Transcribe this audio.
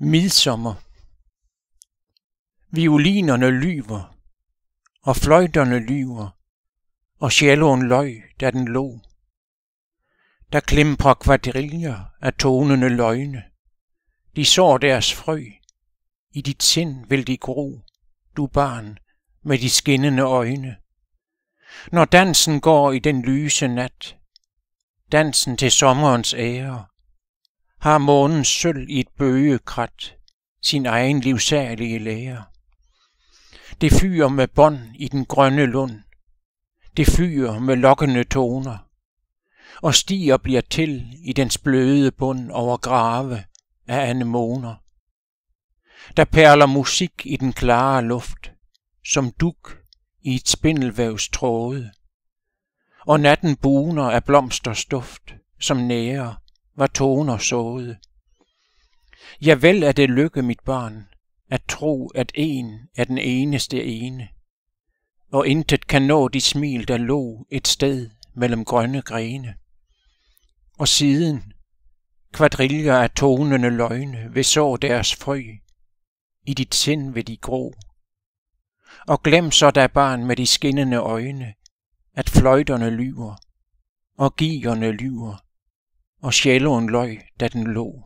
Midsommer Violinerne lyver, og fløjterne lyver, og celloen løj, da den lå. Der klimprer kvadriller af tonende løgne. De sår deres frø. I dit sind vil de gro, du barn, med de skinnende øjne. Når dansen går i den lyse nat, dansen til sommerens ære, har månen sølv i et bøgekrat, sin egen livsærlige lære. Det fyrer med bånd i den grønne lund, det fyrer med lokkende toner, og stiger bliver til i dens bløde bund over grave af anemoner. Der perler musik i den klare luft, som duk i et spindelvævs tråde, og natten buner af blomsterstuft, som nærer var toner såede. Ja, vel er det lykke, mit barn, at tro, at en er den eneste ene, og intet kan nå de smil, der lå et sted mellem grønne grene. Og siden, kvadriller af tonende løgne, vil så deres frø, i dit sind ved de gro. Og glem så da barn med de skinnende øjne, at fløjterne lyver, og gierne lyver, og sjælåen løj, da den lå.